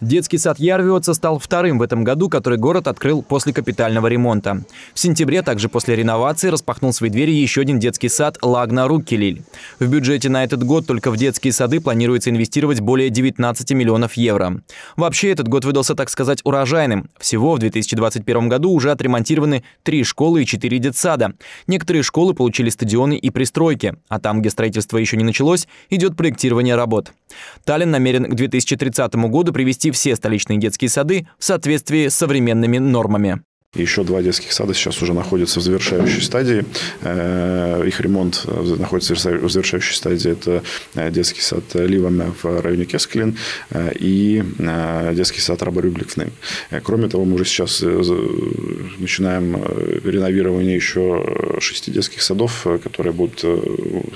Детский сад Ярвиотса стал вторым в этом году, который город открыл после капитального ремонта. В сентябре, также после реновации, распахнул свои двери еще один детский сад Лагна Руккелиль. В бюджете на этот год только в детские сады планируется инвестировать более 19 миллионов евро. Вообще этот год выдался, так сказать, урожайным. Всего в 2021 году уже отремонтированы три школы и четыре детсада. Некоторые школы получили стадионы и пристройки, а там, где строительство еще не началось, идет проектирование работ. Таллин намерен к 2030 году привести почти все столичные детские сады в соответствии с современными нормами. И еще два детских сада сейчас уже находятся в завершающей стадии. Э, их ремонт э, находится в завершающей стадии. Это э, детский сад Ливаме в районе Кескелин и детский сад Рабарюгликны. Кроме того, мы уже сейчас начинаем реновирование еще шести детских садов, которые будут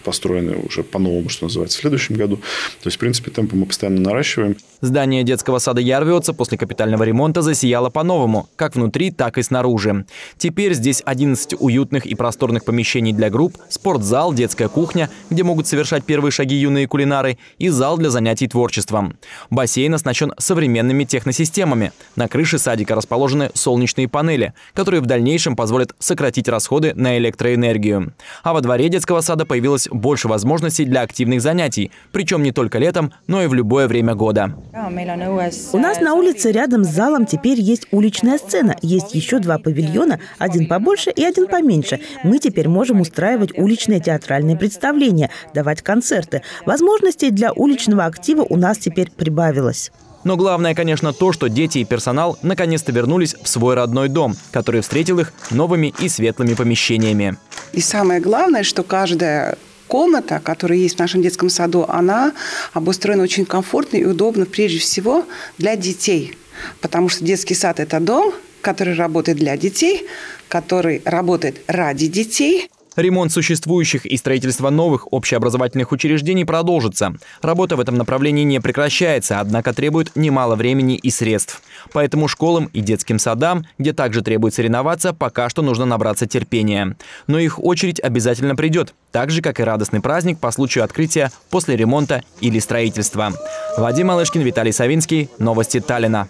построены уже по-новому, что называется, в следующем году. То есть, в принципе, темпы мы постоянно наращиваем. Здание детского сада Ярвиоца после капитального ремонта засияло по-новому, как внутри, так и снаружи снаружи. Теперь здесь 11 уютных и просторных помещений для групп, спортзал, детская кухня, где могут совершать первые шаги юные кулинары, и зал для занятий творчеством. Бассейн оснащен современными техносистемами. На крыше садика расположены солнечные панели, которые в дальнейшем позволят сократить расходы на электроэнергию. А во дворе детского сада появилось больше возможностей для активных занятий, причем не только летом, но и в любое время года. А, у нас на э, улице рядом с залом теперь есть уличная сцена, есть еще еще два павильона, один побольше и один поменьше. Мы теперь можем устраивать уличные театральные представления, давать концерты. Возможностей для уличного актива у нас теперь прибавилось. Но главное, конечно, то, что дети и персонал наконец-то вернулись в свой родной дом, который встретил их новыми и светлыми помещениями. И самое главное, что каждая комната, которая есть в нашем детском саду, она обустроена очень комфортно и удобно прежде всего для детей. Потому что детский сад – это дом, который работает для детей, который работает ради детей. Ремонт существующих и строительство новых общеобразовательных учреждений продолжится. Работа в этом направлении не прекращается, однако требует немало времени и средств. Поэтому школам и детским садам, где также требуется реновация, пока что нужно набраться терпения. Но их очередь обязательно придет, так же, как и радостный праздник по случаю открытия после ремонта или строительства. Вадим Малышкин, Виталий Савинский. Новости Таллина.